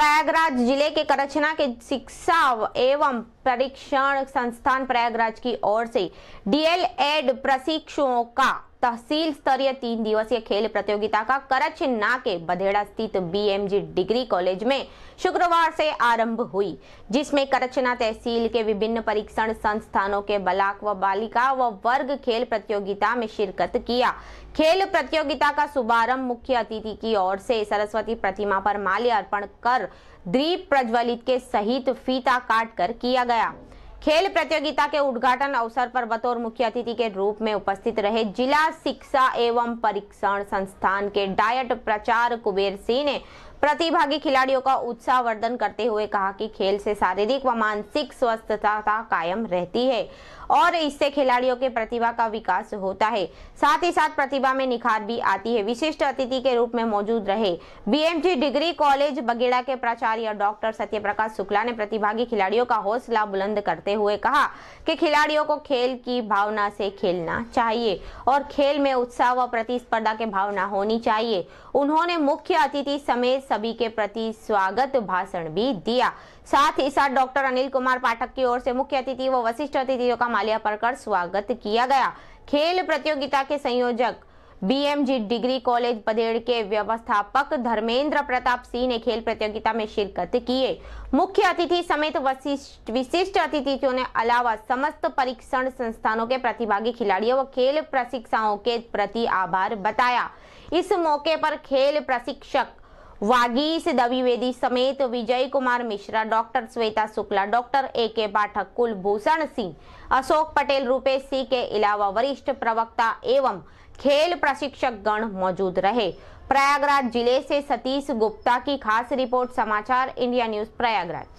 प्रयागराज जिले के करछना के शिक्षा एवं परीक्षण संस्थान प्रयागराज की ओर से डीएलएड प्रशिक्षुओं का तहसील स्तरीय तीन दिवसीय खेल प्रतियोगिता का करच ना के बधेड़ा स्थित बीएमजी डिग्री कॉलेज में शुक्रवार से आरंभ हुई जिसमें करचना तहसील के विभिन्न परीक्षण संस्थानों के बलाक व बालिका व वर्ग खेल प्रतियोगिता में शिरकत किया खेल प्रतियोगिता का शुभारंभ मुख्य अतिथि की ओर से सरस्वती प्रतिमा पर माल्य अर्पण कर दीप प्रज्वलित के सहित फीता काट कर किया गया खेल प्रतियोगिता के उद्घाटन अवसर पर बतौर मुख्य अतिथि के रूप में उपस्थित रहे जिला शिक्षा एवं परीक्षण संस्थान के डायट प्रचार कुबेर सिंह ने प्रतिभागी खिलाड़ियों का उत्साह वर्धन करते हुए कहा कि खेल से शारीरिक व मानसिक स्वस्थता कायम रहती है और इससे खिलाड़ियों के प्रतिभा का विकास होता है साथ ही साथ प्रतिभा में निखार भी आती है विशिष्ट अतिथि के रूप में मौजूद रहे बीएमजी डिग्री कॉलेज बगेड़ा के प्राचार्य डॉक्टर सत्यप्रकाश शुक्ला ने प्रतिभागी खिलाड़ियों का हौसला बुलंद करते हुए कहा कि खिलाड़ियों को खेल की भावना से खेलना चाहिए और खेल में उत्साह व प्रतिस्पर्धा की भावना होनी चाहिए उन्होंने मुख्य अतिथि समेत सभी के प्रति स्वागत भाषण भी दिया साथ ही साथ डॉक्टर अनिल कुमार पाठक की ओर से मुख्य अतिथि व वशिष्ठ अतिथियों का माल्या पर कर स्वागत किया गया खेल प्रतियोगिता के संयोजक बीएमजी डिग्री कॉलेज बधेड़ के व्यवस्थापक धर्मेंद्र प्रताप सिंह ने खेल प्रतियोगिता में शिरकत किए मुख्य अतिथि समेत वशिष्ठ विशिष्ट अतिथियों ने अलावा समस्त परीक्षण संस्थानों के प्रतिभागी खिलाड़ियों व खेल प्रशिक्षकों के प्रति आभार बताया इस मौके पर खेल प्रशिक्षक वागीश दविवेदी समेत Vijay Kumar Mishra doctor Shweta Shukla doctor A K Pathak Kulbhushan Singh Ashok Patel Rupesh Singh के अलावा वरिष्ठ प्रवक्ता एवं खेल प्रशिक्षक गण मौजूद रहे प्रयागराज जिले से सतीश गुप्ता की खास रिपोर्ट समाचार इंडिया न्यूज प्रयागराज